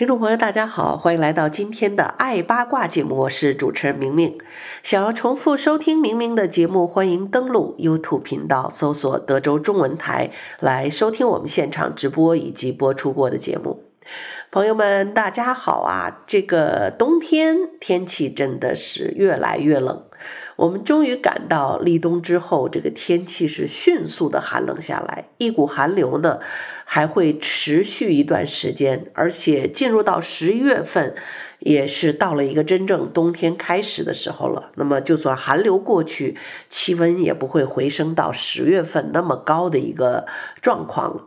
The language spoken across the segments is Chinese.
听众朋友，大家好，欢迎来到今天的《爱八卦》节目，我是主持人明明。想要重复收听明明的节目，欢迎登录 YouTube 频道，搜索“德州中文台”来收听我们现场直播以及播出过的节目。朋友们，大家好啊！这个冬天天气真的是越来越冷，我们终于感到立冬之后，这个天气是迅速的寒冷下来。一股寒流呢，还会持续一段时间，而且进入到十一月份，也是到了一个真正冬天开始的时候了。那么，就算寒流过去，气温也不会回升到十月份那么高的一个状况了。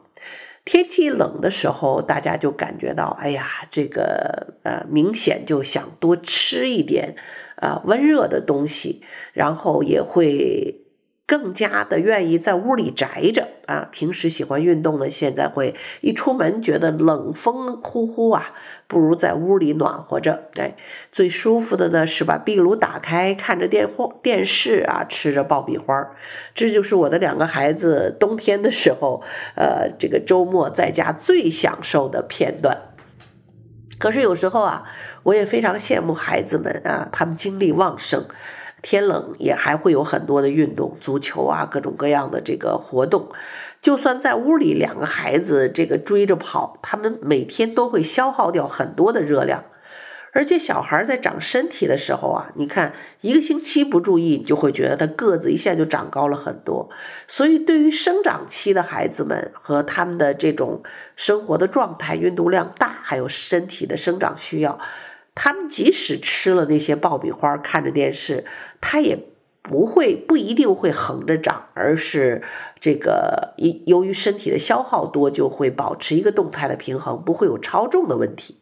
天气冷的时候，大家就感觉到，哎呀，这个呃，明显就想多吃一点啊温热的东西，然后也会。更加的愿意在屋里宅着啊，平时喜欢运动的，现在会一出门觉得冷风呼呼啊，不如在屋里暖和着。哎，最舒服的呢是把壁炉打开，看着电话电视啊，吃着爆米花，这就是我的两个孩子冬天的时候，呃，这个周末在家最享受的片段。可是有时候啊，我也非常羡慕孩子们啊，他们精力旺盛。天冷也还会有很多的运动，足球啊，各种各样的这个活动。就算在屋里，两个孩子这个追着跑，他们每天都会消耗掉很多的热量。而且小孩在长身体的时候啊，你看一个星期不注意，你就会觉得他个子一下就长高了很多。所以，对于生长期的孩子们和他们的这种生活的状态，运动量大，还有身体的生长需要。他们即使吃了那些爆米花，看着电视，他也不会不一定会横着长，而是这个由于身体的消耗多，就会保持一个动态的平衡，不会有超重的问题。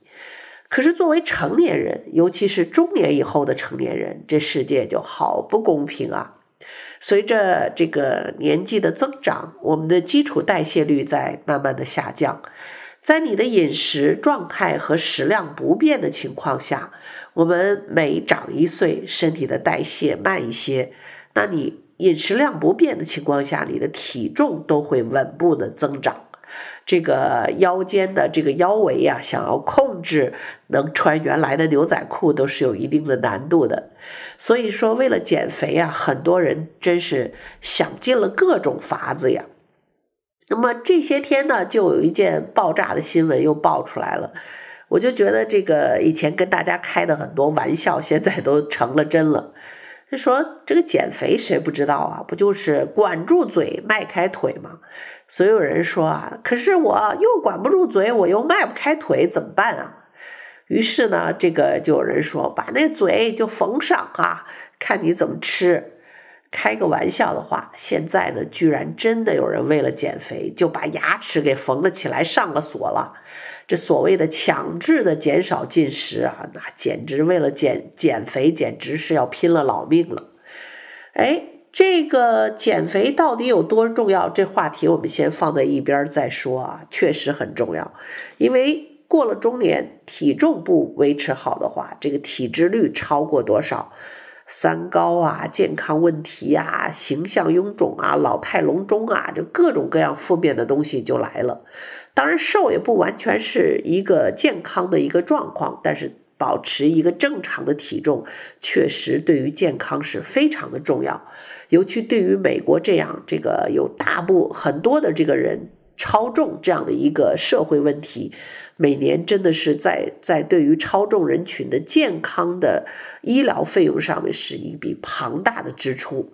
可是作为成年人，尤其是中年以后的成年人，这世界就好不公平啊！随着这个年纪的增长，我们的基础代谢率在慢慢的下降。在你的饮食状态和食量不变的情况下，我们每长一岁，身体的代谢慢一些。那你饮食量不变的情况下，你的体重都会稳步的增长。这个腰间的这个腰围呀，想要控制，能穿原来的牛仔裤都是有一定的难度的。所以说，为了减肥呀，很多人真是想尽了各种法子呀。那么这些天呢，就有一件爆炸的新闻又爆出来了，我就觉得这个以前跟大家开的很多玩笑，现在都成了真了。就说这个减肥谁不知道啊？不就是管住嘴，迈开腿吗？所有人说啊，可是我又管不住嘴，我又迈不开腿，怎么办啊？于是呢，这个就有人说，把那嘴就缝上啊，看你怎么吃。开个玩笑的话，现在呢，居然真的有人为了减肥就把牙齿给缝了起来，上了锁了。这所谓的强制的减少进食啊，那简直为了减减肥，简直是要拼了老命了。哎，这个减肥到底有多重要？这话题我们先放在一边再说啊。确实很重要，因为过了中年，体重不维持好的话，这个体脂率超过多少？三高啊，健康问题啊，形象臃肿啊，老态龙钟啊，这各种各样负面的东西就来了。当然，瘦也不完全是一个健康的一个状况，但是保持一个正常的体重，确实对于健康是非常的重要，尤其对于美国这样这个有大部很多的这个人。超重这样的一个社会问题，每年真的是在在对于超重人群的健康的医疗费用上面是一笔庞大的支出，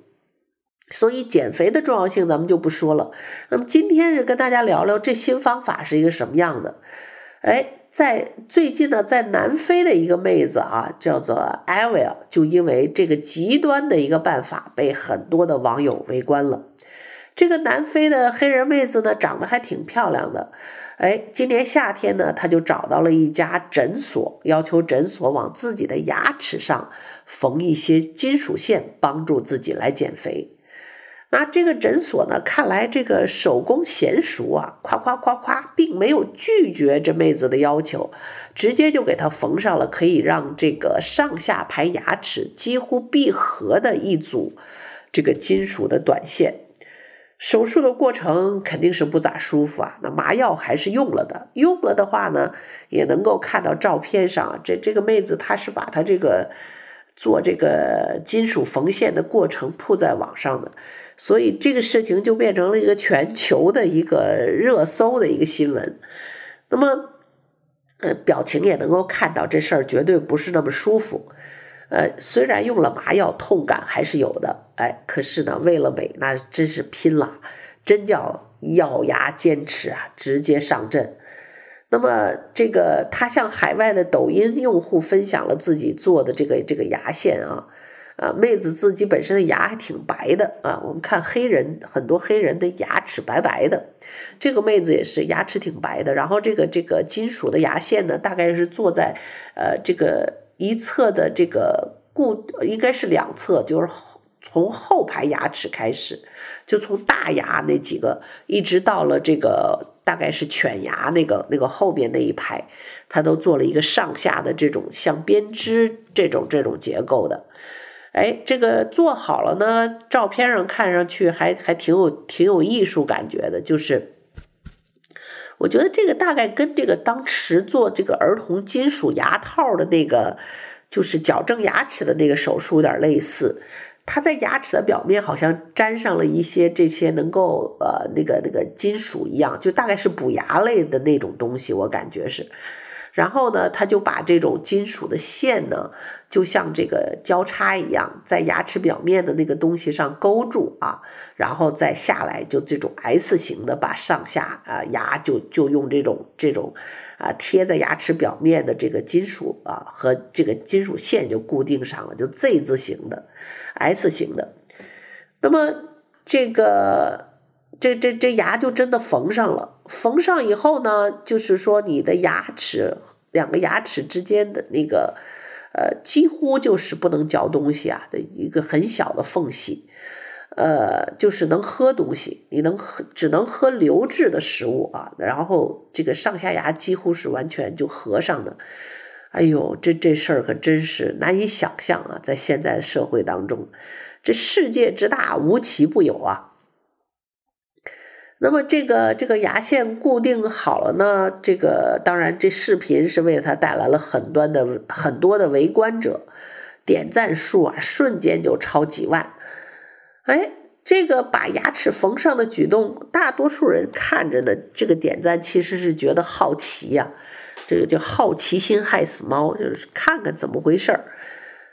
所以减肥的重要性咱们就不说了。那么今天是跟大家聊聊这新方法是一个什么样的。哎，在最近呢，在南非的一个妹子啊，叫做 Ivy，就因为这个极端的一个办法，被很多的网友围观了。这个南非的黑人妹子呢，长得还挺漂亮的。哎，今年夏天呢，她就找到了一家诊所，要求诊所往自己的牙齿上缝一些金属线，帮助自己来减肥。那这个诊所呢，看来这个手工娴熟啊，夸夸夸夸，并没有拒绝这妹子的要求，直接就给她缝上了可以让这个上下排牙齿几乎闭合的一组这个金属的短线。手术的过程肯定是不咋舒服啊，那麻药还是用了的。用了的话呢，也能够看到照片上，这这个妹子她是把她这个做这个金属缝线的过程铺在网上的，所以这个事情就变成了一个全球的一个热搜的一个新闻。那么，呃，表情也能够看到，这事儿绝对不是那么舒服。呃，虽然用了麻药，痛感还是有的。哎，可是呢，为了美，那真是拼了，真叫咬牙坚持啊，直接上阵。那么，这个他向海外的抖音用户分享了自己做的这个这个牙线啊，啊，妹子自己本身的牙还挺白的啊。我们看黑人很多黑人的牙齿白白的，这个妹子也是牙齿挺白的。然后这个这个金属的牙线呢，大概是坐在呃这个。一侧的这个固应该是两侧，就是从后排牙齿开始，就从大牙那几个，一直到了这个大概是犬牙那个那个后面那一排，他都做了一个上下的这种像编织这种这种结构的。哎，这个做好了呢，照片上看上去还还挺有挺有艺术感觉的，就是。我觉得这个大概跟这个当时做这个儿童金属牙套的那个，就是矫正牙齿的那个手术有点类似，它在牙齿的表面好像粘上了一些这些能够呃那个那个金属一样，就大概是补牙类的那种东西，我感觉是。然后呢，他就把这种金属的线呢，就像这个交叉一样，在牙齿表面的那个东西上勾住啊，然后再下来就这种 S 型的，把上下啊牙就就用这种这种啊贴在牙齿表面的这个金属啊和这个金属线就固定上了，就 Z 字形的，S 型的。那么这个这这这牙就真的缝上了。缝上以后呢，就是说你的牙齿两个牙齿之间的那个，呃，几乎就是不能嚼东西啊的一个很小的缝隙，呃，就是能喝东西，你能只能喝流质的食物啊，然后这个上下牙几乎是完全就合上的，哎呦，这这事儿可真是难以想象啊，在现在社会当中，这世界之大，无奇不有啊。那么这个这个牙线固定好了呢？这个当然，这视频是为了他带来了很多的很多的围观者，点赞数啊，瞬间就超几万。哎，这个把牙齿缝上的举动，大多数人看着呢，这个点赞其实是觉得好奇呀，这个叫好奇心害死猫，就是看看怎么回事儿。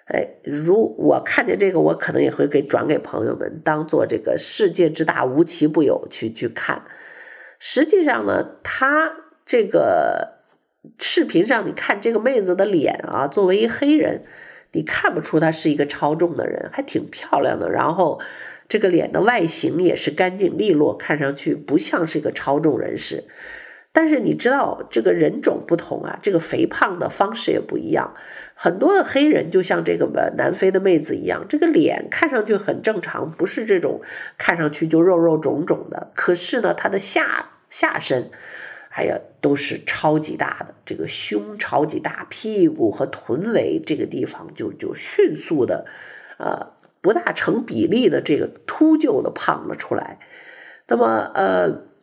哎，如我看见这个，我可能也会给转给朋友们，当做这个世界之大无奇不有去去看。实际上呢，他这个视频上你看这个妹子的脸啊，作为一黑人，你看不出她是一个超重的人，还挺漂亮的。然后这个脸的外形也是干净利落，看上去不像是一个超重人士。但是你知道这个人种不同啊，这个肥胖的方式也不一样。很多的黑人就像这个南非的妹子一样，这个脸看上去很正常，不是这种看上去就肉肉肿肿的。可是呢，她的下下身，哎呀，都是超级大的，这个胸超级大，屁股和臀围这个地方就就迅速的，呃，不大成比例的这个秃鹫的胖了出来。那么呃。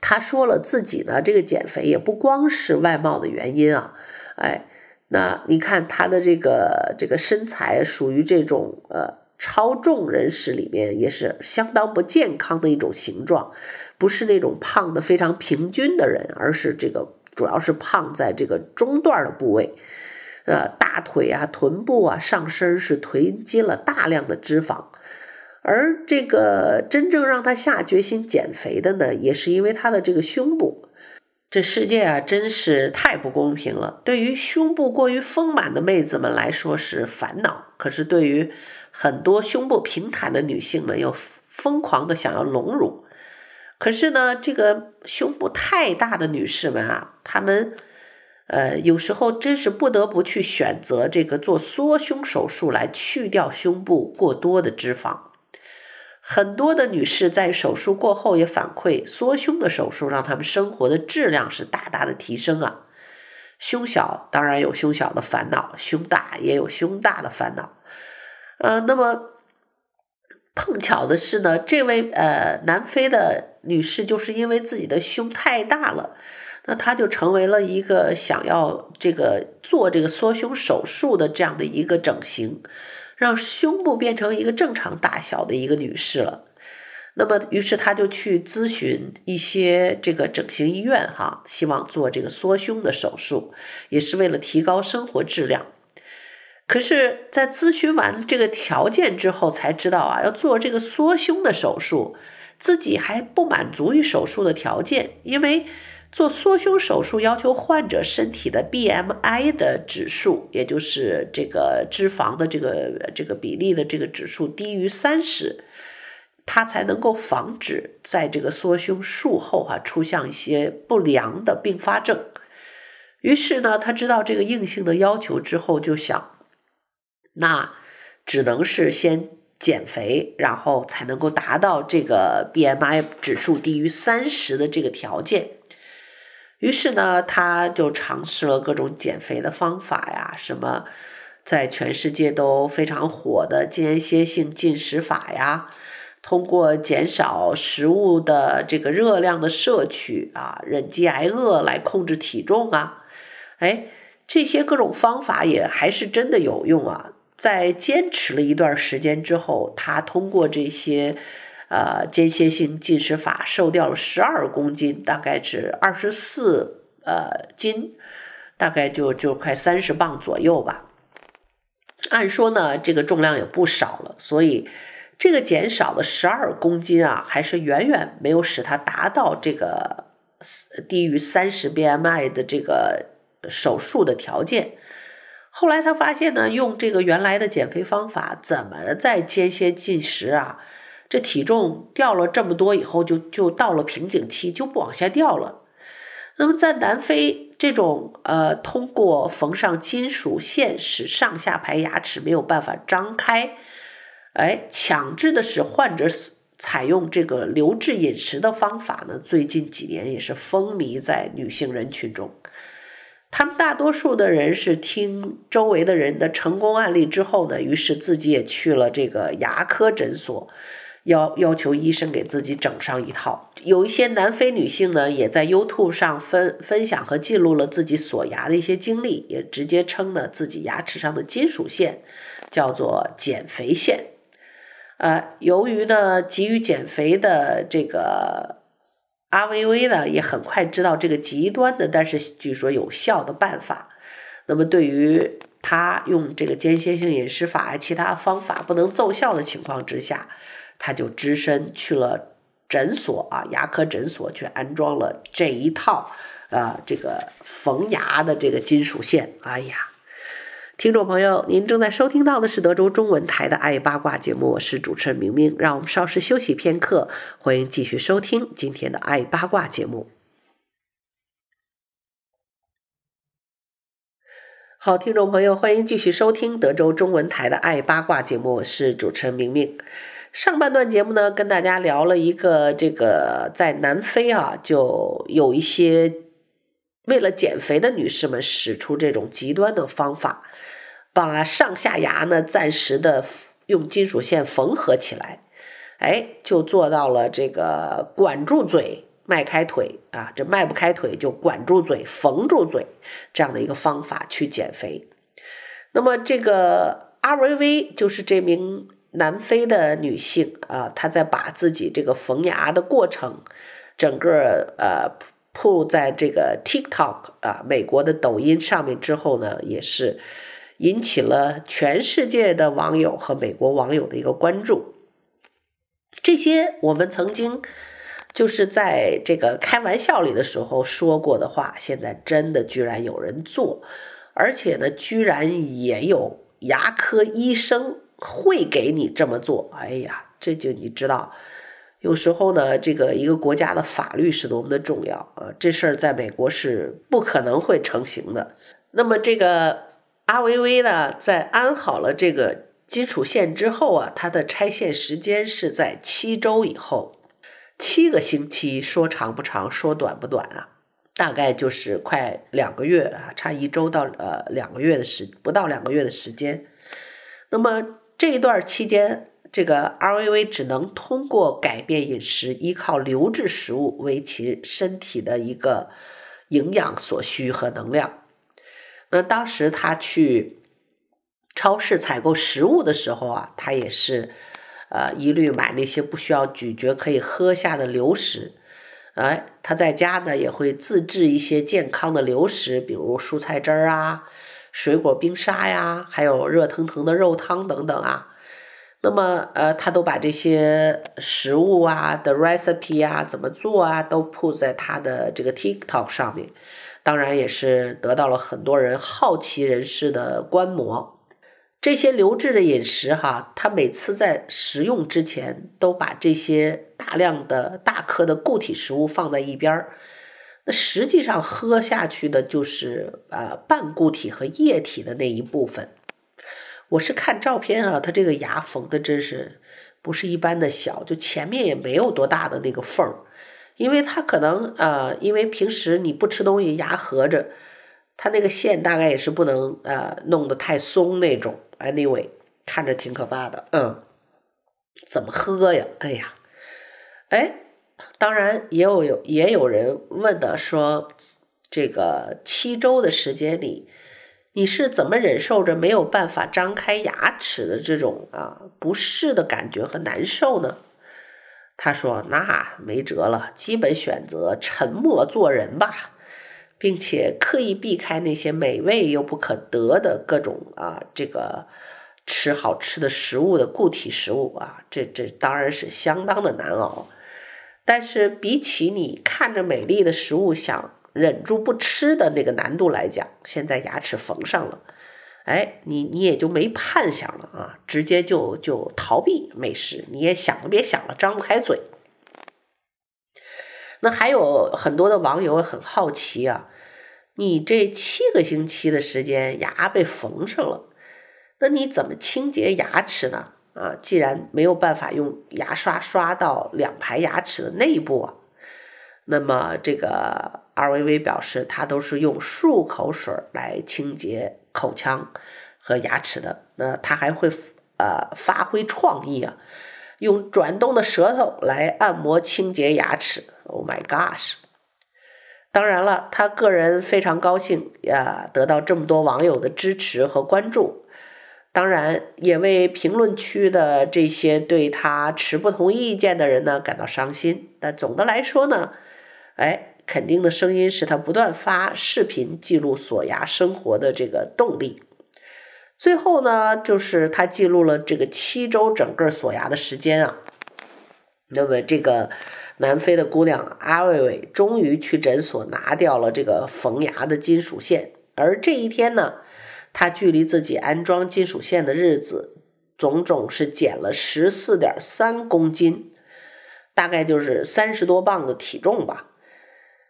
他说了，自己呢，这个减肥也不光是外貌的原因啊，哎，那你看他的这个这个身材，属于这种呃超重人士里面也是相当不健康的一种形状，不是那种胖的非常平均的人，而是这个主要是胖在这个中段的部位，呃，大腿啊、臀部啊、上身是囤积了大量的脂肪。而这个真正让她下决心减肥的呢，也是因为她的这个胸部。这世界啊，真是太不公平了。对于胸部过于丰满的妹子们来说是烦恼，可是对于很多胸部平坦的女性们又疯狂的想要隆乳。可是呢，这个胸部太大的女士们啊，她们呃有时候真是不得不去选择这个做缩胸手术来去掉胸部过多的脂肪。很多的女士在手术过后也反馈，缩胸的手术让她们生活的质量是大大的提升啊。胸小当然有胸小的烦恼，胸大也有胸大的烦恼。呃，那么碰巧的是呢，这位呃南非的女士就是因为自己的胸太大了，那她就成为了一个想要这个做这个缩胸手术的这样的一个整形。让胸部变成一个正常大小的一个女士了，那么，于是她就去咨询一些这个整形医院哈，希望做这个缩胸的手术，也是为了提高生活质量。可是，在咨询完这个条件之后，才知道啊，要做这个缩胸的手术，自己还不满足于手术的条件，因为。做缩胸手术要求患者身体的 BMI 的指数，也就是这个脂肪的这个这个比例的这个指数低于三十，它才能够防止在这个缩胸术后哈出现一些不良的并发症。于是呢，他知道这个硬性的要求之后，就想，那只能是先减肥，然后才能够达到这个 BMI 指数低于三十的这个条件。于是呢，他就尝试了各种减肥的方法呀，什么在全世界都非常火的间歇性进食法呀，通过减少食物的这个热量的摄取啊，忍饥挨饿来控制体重啊，哎，这些各种方法也还是真的有用啊。在坚持了一段时间之后，他通过这些。呃，间歇性进食法瘦掉了十二公斤，大概是二十四呃斤，大概就就快三十磅左右吧。按说呢，这个重量也不少了，所以这个减少了十二公斤啊，还是远远没有使他达到这个低于三十 BMI 的这个手术的条件。后来他发现呢，用这个原来的减肥方法，怎么在间歇进食啊？这体重掉了这么多以后，就就到了瓶颈期，就不往下掉了。那么在南非，这种呃，通过缝上金属线使上下排牙齿没有办法张开，哎，强制的使患者采用这个留置饮食的方法呢，最近几年也是风靡在女性人群中。他们大多数的人是听周围的人的成功案例之后呢，于是自己也去了这个牙科诊所。要要求医生给自己整上一套。有一些南非女性呢，也在 YouTube 上分分享和记录了自己锁牙的一些经历，也直接称呢自己牙齿上的金属线叫做“减肥线”。呃，由于呢急于减肥的这个阿薇薇呢，也很快知道这个极端的但是据说有效的办法。那么对于她用这个间歇性饮食法其他方法不能奏效的情况之下。他就只身去了诊所啊，牙科诊所去安装了这一套啊，这个缝牙的这个金属线。哎呀，听众朋友，您正在收听到的是德州中文台的《爱八卦》节目，我是主持人明明。让我们稍事休息片刻，欢迎继续收听今天的《爱八卦》节目。好，听众朋友，欢迎继续收听德州中文台的《爱八卦》节目，我是主持人明明。上半段节目呢，跟大家聊了一个这个，在南非啊，就有一些为了减肥的女士们，使出这种极端的方法，把上下牙呢暂时的用金属线缝合起来，哎，就做到了这个管住嘴，迈开腿啊，这迈不开腿就管住嘴，缝住嘴这样的一个方法去减肥。那么，这个阿维维就是这名。南非的女性啊，她在把自己这个缝牙的过程，整个呃铺在这个 TikTok 啊美国的抖音上面之后呢，也是引起了全世界的网友和美国网友的一个关注。这些我们曾经就是在这个开玩笑里的时候说过的话，现在真的居然有人做，而且呢，居然也有牙科医生。会给你这么做，哎呀，这就你知道，有时候呢，这个一个国家的法律是多么的重要啊！这事儿在美国是不可能会成型的。那么，这个阿维维呢，在安好了这个金属线之后啊，它的拆线时间是在七周以后，七个星期，说长不长，说短不短啊，大概就是快两个月啊，差一周到呃两个月的时，不到两个月的时间，那么。这一段期间，这个 R.V.V 只能通过改变饮食，依靠流质食物为其身体的一个营养所需和能量。那当时他去超市采购食物的时候啊，他也是，呃，一律买那些不需要咀嚼可以喝下的流食。哎，他在家呢也会自制一些健康的流食，比如蔬菜汁儿啊。水果冰沙呀，还有热腾腾的肉汤等等啊，那么呃，他都把这些食物啊的 recipe 呀怎么做啊，都铺在他的这个 TikTok 上面，当然也是得到了很多人好奇人士的观摩。这些流质的饮食哈，他每次在食用之前，都把这些大量的大颗的固体食物放在一边儿。那实际上喝下去的就是呃半固体和液体的那一部分。我是看照片啊，他这个牙缝的真是不是一般的小，就前面也没有多大的那个缝儿，因为他可能呃，因为平时你不吃东西牙合着，他那个线大概也是不能呃弄得太松那种。Anyway，看着挺可怕的，嗯，怎么喝呀？哎呀，哎。当然，也有有也有人问的说，这个七周的时间里，你是怎么忍受着没有办法张开牙齿的这种啊不适的感觉和难受呢？他说：“那没辙了，基本选择沉默做人吧，并且刻意避开那些美味又不可得的各种啊这个吃好吃的食物的固体食物啊，这这当然是相当的难熬。”但是比起你看着美丽的食物想忍住不吃的那个难度来讲，现在牙齿缝上了，哎，你你也就没盼想了啊，直接就就逃避美食，你也想了别想了，张不开嘴。那还有很多的网友很好奇啊，你这七个星期的时间牙被缝上了，那你怎么清洁牙齿呢？啊，既然没有办法用牙刷刷到两排牙齿的内部啊，那么这个 R.V.V 表示他都是用漱口水来清洁口腔和牙齿的。那他还会呃发挥创意啊，用转动的舌头来按摩清洁牙齿。Oh my gosh！当然了，他个人非常高兴呀，得到这么多网友的支持和关注。当然，也为评论区的这些对他持不同意见的人呢感到伤心。但总的来说呢，哎，肯定的声音是他不断发视频记录锁牙生活的这个动力。最后呢，就是他记录了这个七周整个锁牙的时间啊。那么，这个南非的姑娘阿伟伟终于去诊所拿掉了这个缝牙的金属线，而这一天呢。他距离自己安装金属线的日子，总总是减了十四点三公斤，大概就是三十多磅的体重吧。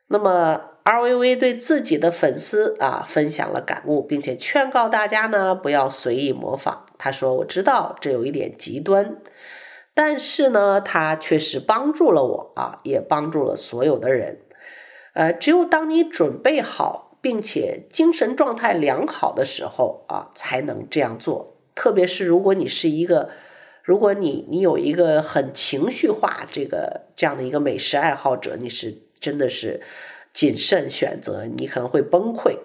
那么，R. V. V. 对自己的粉丝啊分享了感悟，并且劝告大家呢不要随意模仿。他说：“我知道这有一点极端，但是呢，他确实帮助了我啊，也帮助了所有的人。呃，只有当你准备好。”并且精神状态良好的时候啊，才能这样做。特别是如果你是一个，如果你你有一个很情绪化这个这样的一个美食爱好者，你是真的是谨慎选择，你可能会崩溃。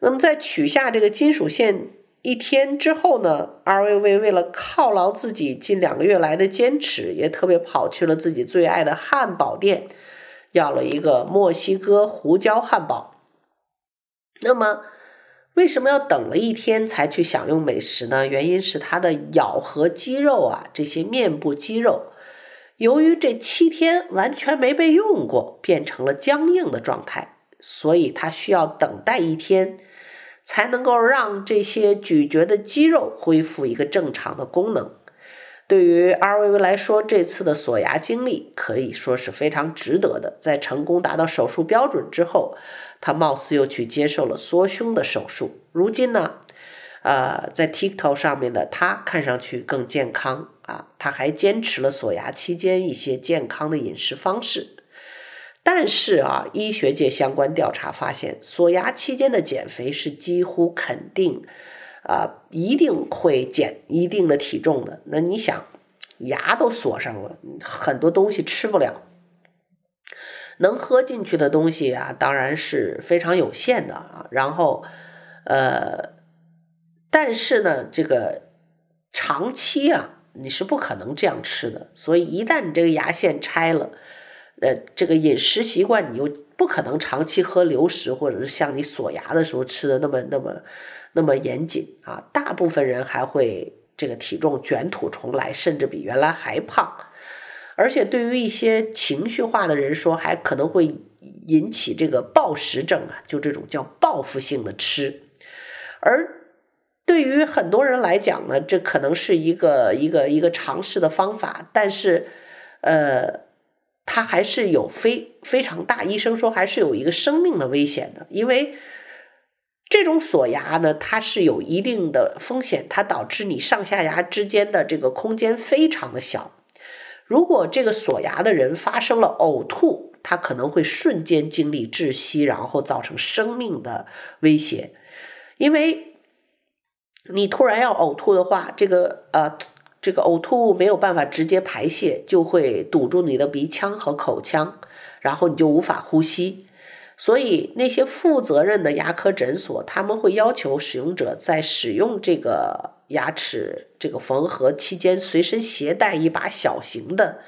那么在取下这个金属线一天之后呢 r V v 为了犒劳自己近两个月来的坚持，也特别跑去了自己最爱的汉堡店，要了一个墨西哥胡椒汉堡。那么，为什么要等了一天才去享用美食呢？原因是他的咬合肌肉啊，这些面部肌肉，由于这七天完全没被用过，变成了僵硬的状态，所以他需要等待一天，才能够让这些咀嚼的肌肉恢复一个正常的功能。对于阿维维来说，这次的锁牙经历可以说是非常值得的。在成功达到手术标准之后。他貌似又去接受了缩胸的手术，如今呢，呃，在 TikTok 上面的他看上去更健康啊，他还坚持了锁牙期间一些健康的饮食方式，但是啊，医学界相关调查发现，锁牙期间的减肥是几乎肯定啊，一定会减一定的体重的。那你想，牙都锁上了，很多东西吃不了。能喝进去的东西啊，当然是非常有限的啊。然后，呃，但是呢，这个长期啊，你是不可能这样吃的。所以，一旦你这个牙线拆了，呃，这个饮食习惯，你又不可能长期喝流食，或者是像你锁牙的时候吃的那么那么那么严谨啊。大部分人还会这个体重卷土重来，甚至比原来还胖。而且对于一些情绪化的人说，还可能会引起这个暴食症啊，就这种叫报复性的吃。而对于很多人来讲呢，这可能是一个一个一个尝试的方法，但是，呃，它还是有非非常大。医生说还是有一个生命的危险的，因为这种锁牙呢，它是有一定的风险，它导致你上下牙之间的这个空间非常的小。如果这个锁牙的人发生了呕吐，他可能会瞬间经历窒息，然后造成生命的威胁。因为你突然要呕吐的话，这个呃，这个呕吐物没有办法直接排泄，就会堵住你的鼻腔和口腔，然后你就无法呼吸。所以，那些负责任的牙科诊所，他们会要求使用者在使用这个牙齿这个缝合期间，随身携带一把小型的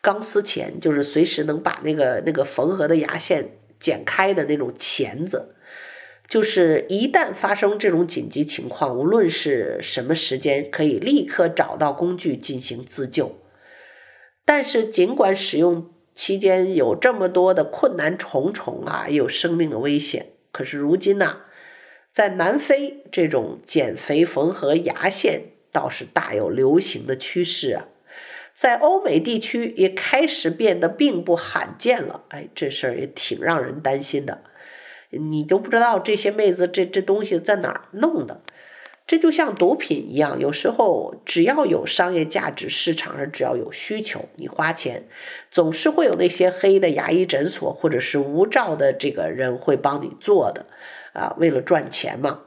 钢丝钳，就是随时能把那个那个缝合的牙线剪开的那种钳子。就是一旦发生这种紧急情况，无论是什么时间，可以立刻找到工具进行自救。但是，尽管使用。期间有这么多的困难重重啊，有生命的危险。可是如今呢，在南非这种减肥缝合牙线倒是大有流行的趋势啊，在欧美地区也开始变得并不罕见了。哎，这事儿也挺让人担心的。你都不知道这些妹子这这东西在哪儿弄的。这就像毒品一样，有时候只要有商业价值，市场上只要有需求，你花钱，总是会有那些黑的牙医诊所，或者是无照的这个人会帮你做的，啊，为了赚钱嘛。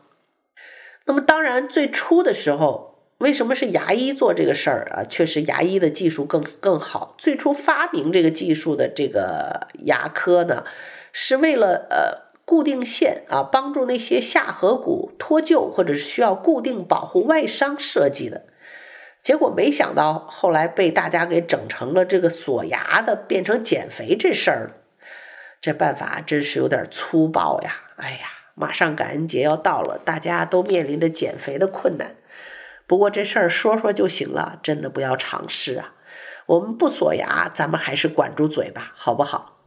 那么当然，最初的时候，为什么是牙医做这个事儿啊？确实，牙医的技术更更好。最初发明这个技术的这个牙科呢，是为了呃。固定线啊，帮助那些下颌骨脱臼或者是需要固定保护外伤设计的，结果没想到后来被大家给整成了这个锁牙的，变成减肥这事儿了。这办法真是有点粗暴呀！哎呀，马上感恩节要到了，大家都面临着减肥的困难。不过这事儿说说就行了，真的不要尝试啊。我们不锁牙，咱们还是管住嘴吧，好不好？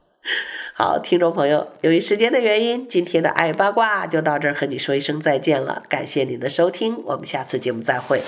好，听众朋友，由于时间的原因，今天的《爱八卦》就到这儿，和你说一声再见了。感谢您的收听，我们下次节目再会。